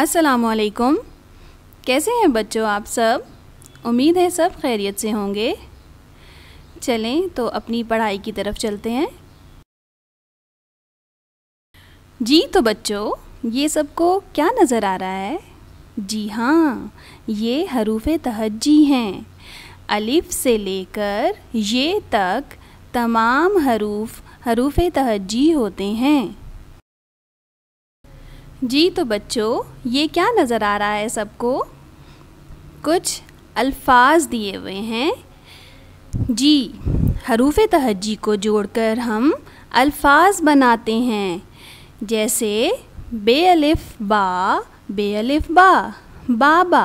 असलकुम कैसे हैं बच्चों आप सब उम्मीद है सब खैरियत से होंगे चलें तो अपनी पढ़ाई की तरफ चलते हैं जी तो बच्चों ये सबको क्या नज़र आ रहा है जी हाँ ये हरूफ तहजी हैं अलिफ से लेकर ये तक तमाम हरूफ हरूफ तहजी होते हैं जी तो बच्चों ये क्या नज़र आ रहा है सबको कुछ अल्फाज दिए हुए हैं जी हरूफ तहजी को जोड़कर हम अल्फाज बनाते हैं जैसे बेअलिफ बा बेअलिफ बा बाबा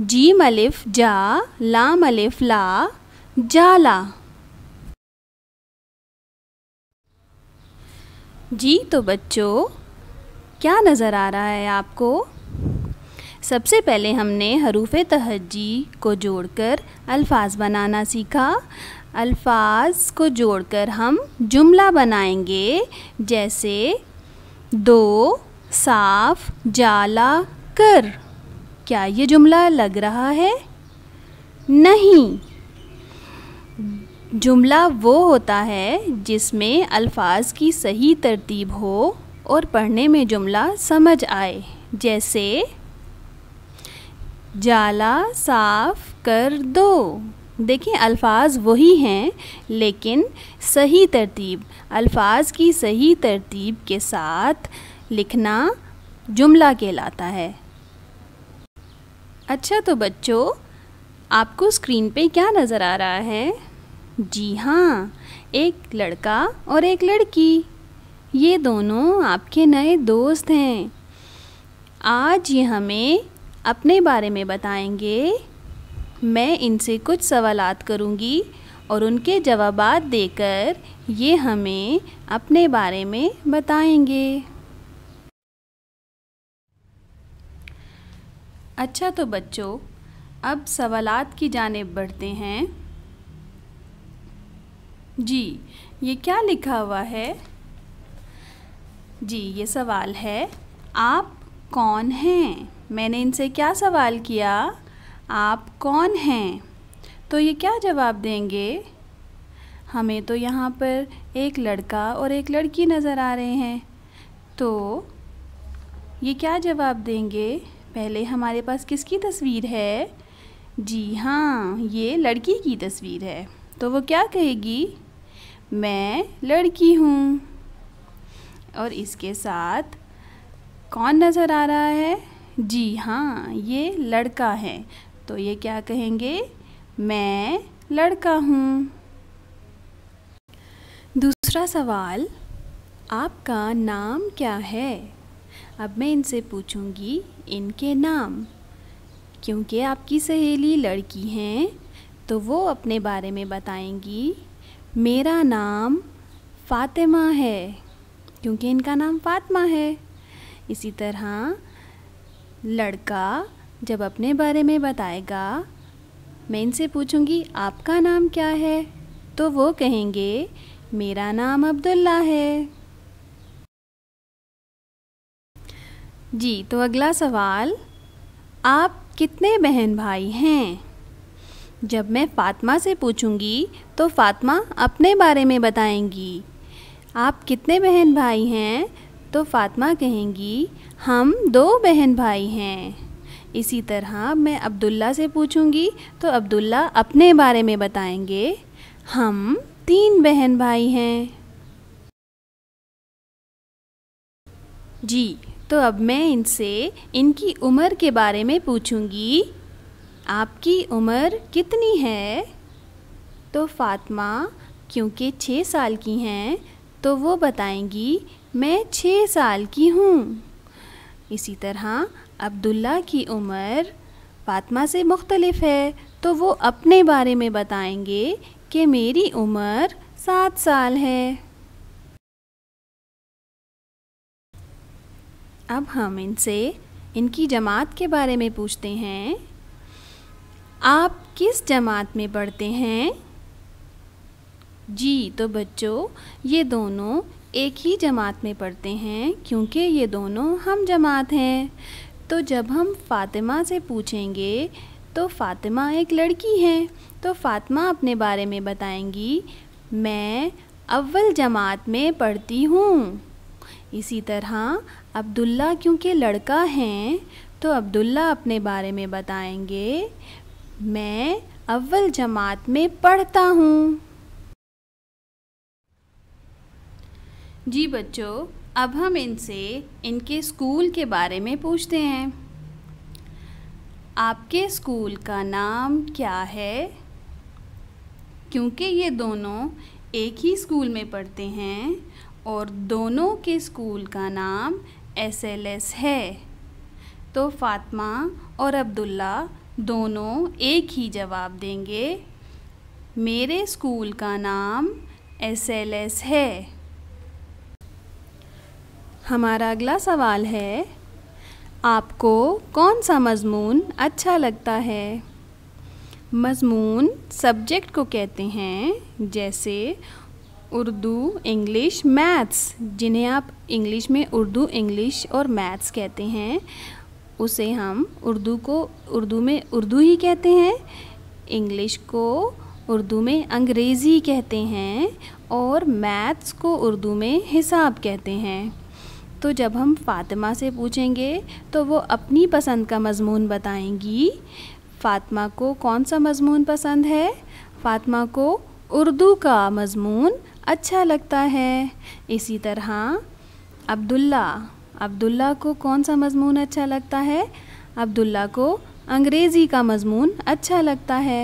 जी मलिफ जा ला मलिफ ला जाला जी तो बच्चों क्या नज़र आ रहा है आपको सबसे पहले हमने हरूफ तहजी को जोड़कर अल्फाज बनाना सीखा अल्फाज को जोड़कर हम जुमला बनाएंगे जैसे दो साफ जाला कर क्या ये जुमला लग रहा है नहीं जुमला वो होता है जिसमें अल्फाज की सही तरतीब हो और पढ़ने में जुमला समझ आए जैसे जाला साफ कर दो देखिए अल्फाज वही हैं लेकिन सही तरतीब अल्फाज की सही तरतीब के साथ लिखना जुमला कहलाता है अच्छा तो बच्चों आपको स्क्रीन पे क्या नज़र आ रहा है जी हाँ एक लड़का और एक लड़की ये दोनों आपके नए दोस्त हैं आज ये हमें अपने बारे में बताएंगे मैं इनसे कुछ सवाल करूंगी और उनके जवाब देकर ये हमें अपने बारे में बताएंगे अच्छा तो बच्चों अब सवालात की जानब बढ़ते हैं जी ये क्या लिखा हुआ है जी ये सवाल है आप कौन हैं मैंने इनसे क्या सवाल किया आप कौन हैं तो ये क्या जवाब देंगे हमें तो यहाँ पर एक लड़का और एक लड़की नज़र आ रहे हैं तो ये क्या जवाब देंगे पहले हमारे पास किसकी तस्वीर है जी हाँ ये लड़की की तस्वीर है तो वो क्या कहेगी मैं लड़की हूँ और इसके साथ कौन नज़र आ रहा है जी हाँ ये लड़का है तो ये क्या कहेंगे मैं लड़का हूँ दूसरा सवाल आपका नाम क्या है अब मैं इनसे पूछूंगी इनके नाम क्योंकि आपकी सहेली लड़की हैं तो वो अपने बारे में बताएंगी मेरा नाम फातिमा है क्योंकि इनका नाम फातमा है इसी तरह लड़का जब अपने बारे में बताएगा मैं इनसे पूछूंगी आपका नाम क्या है तो वो कहेंगे मेरा नाम अब्दुल्ला है जी तो अगला सवाल आप कितने बहन भाई हैं जब मैं फ़ातिमा से पूछूंगी तो फ़ातिमा अपने बारे में बताएंगी आप कितने बहन भाई हैं तो फातिमा कहेंगी हम दो बहन भाई हैं इसी तरह मैं अब्दुल्ला से पूछूंगी तो अब्दुल्ला अपने बारे में बताएंगे हम तीन बहन भाई हैं जी तो अब मैं इनसे इनकी उम्र के बारे में पूछूंगी आपकी उम्र कितनी है तो फातमा क्योंकि छः साल की हैं तो वो बताएंगी मैं छः साल की हूँ इसी तरह अब्दुल्ला की उम्र फातमा से मुख्तलफ़ है तो वो अपने बारे में बताएंगे कि मेरी उम्र सात साल है अब हम इनसे इनकी जमात के बारे में पूछते हैं आप किस जमात में पढ़ते हैं जी तो बच्चों ये दोनों एक ही जमात में पढ़ते हैं क्योंकि ये दोनों हम जमात हैं तो जब हम फ़ातिमा से पूछेंगे तो फ़ातिमा एक लड़की है तो फ़ातिमा अपने बारे में बताएंगी मैं अव्वल जमात में पढ़ती हूँ इसी तरह अब्दुल्ला क्योंकि लड़का हैं तो अब्दुल्ला अपने बारे में बताएंगे मैं अव्वल जमात में पढ़ता हूँ जी बच्चों अब हम इनसे इनके स्कूल के बारे में पूछते हैं आपके स्कूल का नाम क्या है क्योंकि ये दोनों एक ही स्कूल में पढ़ते हैं और दोनों के स्कूल का नाम एस एल एस है तो फातिमा और अब्दुल्ला दोनों एक ही जवाब देंगे मेरे स्कूल का नाम एस एल एस है हमारा अगला सवाल है आपको कौन सा मजमून अच्छा लगता है मजमून सब्जेक्ट को कहते हैं जैसे उर्दू इंग्लिश मैथ्स जिन्हें आप इंग्लिश में उर्दू इंग्लिश और मैथ्स कहते हैं उसे हम उर्दू को उर्दू में उर्दू ही कहते हैं इंग्लिश को उर्दू में अंग्रेज़ी कहते हैं और मैथ्स को उर्दू में हिसाब कहते हैं तो जब हम फ़ातिमा से पूछेंगे तो वो अपनी पसंद का मजमून बताएंगी फ़ातिमा को कौन सा मजमून पसंद है फ़ातिमा को उर्दू का मजमून अच्छा लगता है इसी तरह अब्दुल्ला अब्दुल्ला को कौन सा मजमून अच्छा लगता है अब्दुल्ला को अंग्रेज़ी का मजमून अच्छा लगता है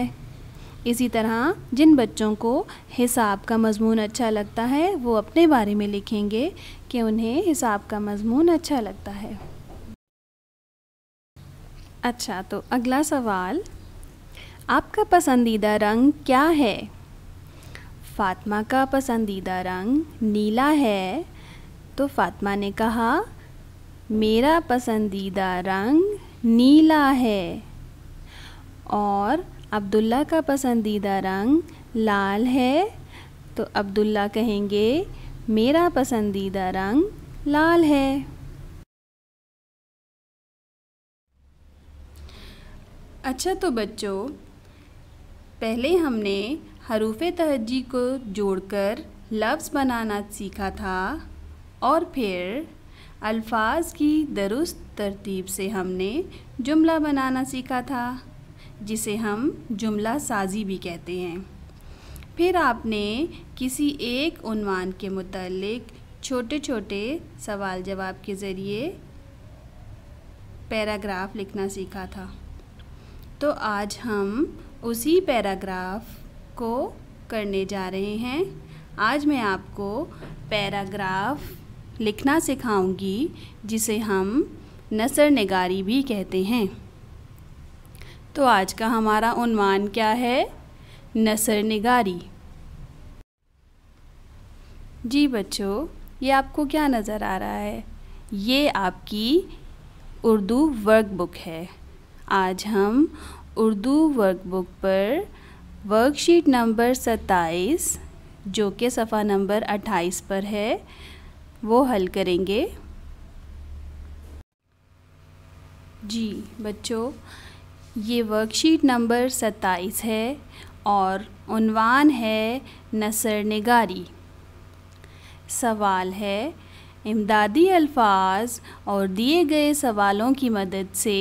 इसी तरह जिन बच्चों को हिसाब का मजमून अच्छा लगता है वो अपने बारे में लिखेंगे कि उन्हें हिसाब का मजमून अच्छा लगता है अच्छा तो अगला सवाल आपका पसंदीदा रंग क्या है फातिमा का पसंदीदा रंग नीला है तो फातिमा ने कहा मेरा पसंदीदा रंग नीला है और अब्दुल्ला का पसंदीदा रंग लाल है तो अब्दुल्ला कहेंगे मेरा पसंदीदा रंग लाल है अच्छा तो बच्चों पहले हमने हरूफ तहजी को जोड़कर लफ्ज़ बनाना सीखा था और फिर अल्फाज की दुरुस्त तरतीब से हमने जुमला बनाना सीखा था जिसे हम जुमला साजी भी कहते हैं फिर आपने किसी एक उनवान के मतलब छोटे छोटे सवाल जवाब के ज़रिए पैराग्राफ लिखना सीखा था तो आज हम उसी पैराग्राफ को करने जा रहे हैं आज मैं आपको पैराग्राफ लिखना सिखाऊंगी जिसे हम नसर नगारी भी कहते हैं तो आज का हमारा उन्वान क्या है नसर निगारी जी बच्चों ये आपको क्या नज़र आ रहा है ये आपकी उर्दू वर्कबुक है आज हम उर्दू वर्कबुक पर वर्कशीट नंबर सत्ताईस जो कि सफ़ा नंबर अट्ठाईस पर है वो हल करेंगे जी बच्चों ये वर्कशीट नंबर सत्ताईस है और उनवान है नसर निगारी सवाल है इमदादी अल्फाज और दिए गए सवालों की मदद से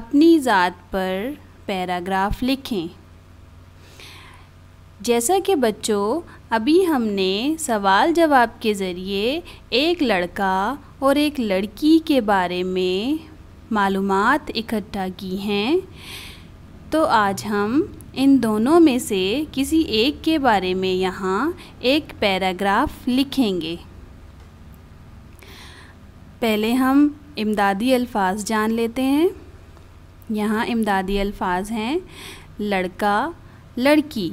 अपनी ज़ात पर पैराग्राफ लिखें जैसा कि बच्चों अभी हमने सवाल जवाब के ज़रिए एक लड़का और एक लड़की के बारे में मालूम इकट्ठा की हैं तो आज हम इन दोनों में से किसी एक के बारे में यहाँ एक पैराग्राफ लिखेंगे पहले हम इमदादी अल्फाज जान लेते हैं यहाँ इमदादी अल्फाज हैं लड़का लड़की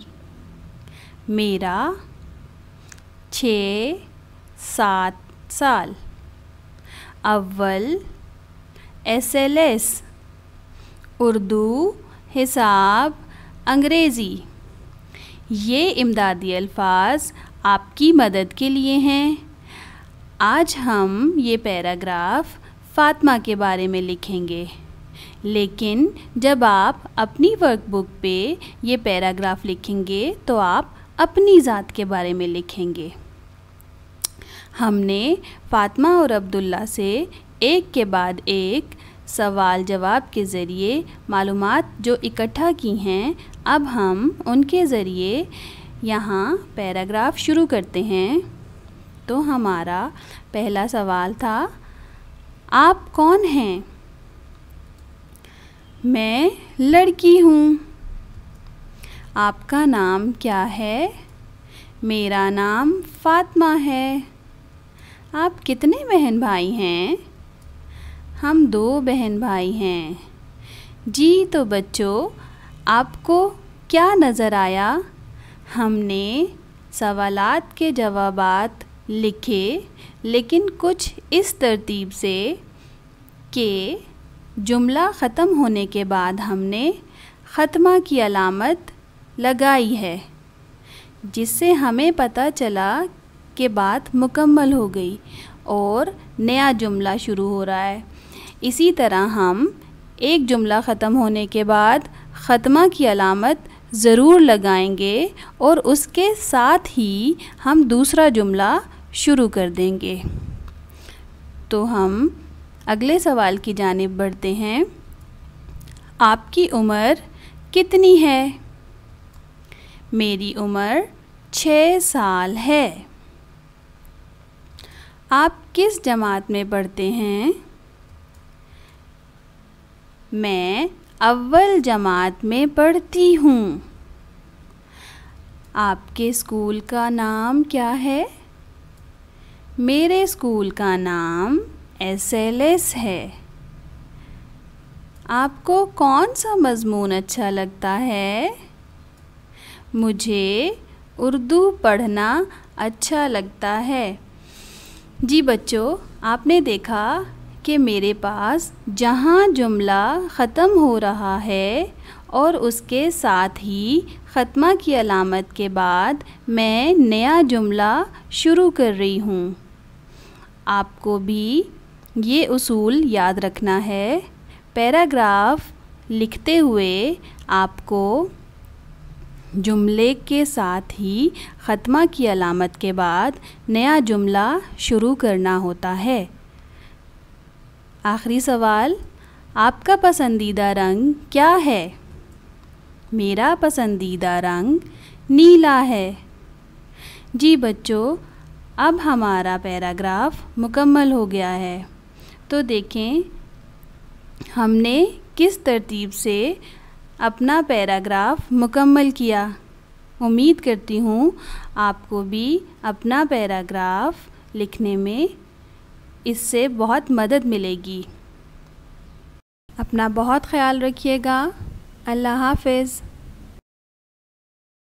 मेरा छ सात साल अव्वल एस एल एस उर्दू हिसाब अंग्रेज़ी ये इमदादी अल्फाज आपकी मदद के लिए हैं आज हम ये पैराग्राफ फ़ातमा के बारे में लिखेंगे लेकिन जब आप अपनी वर्कबुक पे ये पैराग्राफ लिखेंगे तो आप अपनी ज़ात के बारे में लिखेंगे हमने फातिमा और अब्दुल्ला से एक के बाद एक सवाल जवाब के ज़रिए मालूम जो इकट्ठा की हैं अब हम उनके ज़रिए यहाँ पैराग्राफ शुरू करते हैं तो हमारा पहला सवाल था आप कौन हैं मैं लड़की हूँ आपका नाम क्या है मेरा नाम फ़ातमा है आप कितने बहन भाई हैं हम दो बहन भाई हैं जी तो बच्चों आपको क्या नज़र आया हमने सवालत के जवाब लिखे लेकिन कुछ इस तरतीब से कि जुमला ख़त्म होने के बाद हमने ख़त्मा की अलामत लगाई है जिससे हमें पता चला कि बात मुकम्मल हो गई और नया जुमला शुरू हो रहा है इसी तरह हम एक जुमला ख़त्म होने के बाद ख़त्मा की अलामत ज़रूर लगाएंगे और उसके साथ ही हम दूसरा जुमला शुरू कर देंगे तो हम अगले सवाल की जानब बढ़ते हैं आपकी उम्र कितनी है मेरी उम्र छः साल है आप किस जमात में पढ़ते हैं मैं अव्वल जमात में पढ़ती हूँ आपके स्कूल का नाम क्या है मेरे स्कूल का नाम एस एल एस है आपको कौन सा मज़मून अच्छा लगता है मुझे उर्दू पढ़ना अच्छा लगता है जी बच्चों आपने देखा कि मेरे पास जहाँ जुमला ख़त्म हो रहा है और उसके साथ ही ख़त्मा की अलामत के बाद मैं नया जुमला शुरू कर रही हूँ आपको भी ये उसूल याद रखना है पैराग्राफ लिखते हुए आपको जुमले के साथ ही ख़त्मा की अलामत के बाद नया जुमला शुरू करना होता है आखिरी सवाल आपका पसंदीदा रंग क्या है मेरा पसंदीदा रंग नीला है जी बच्चों अब हमारा पैराग्राफ मुकम्मल हो गया है तो देखें हमने किस तरतीब से अपना पैराग्राफ मुकम्मल किया उम्मीद करती हूँ आपको भी अपना पैराग्राफ लिखने में इससे बहुत मदद मिलेगी अपना बहुत ख्याल रखिएगा अल्लाह हाफिज़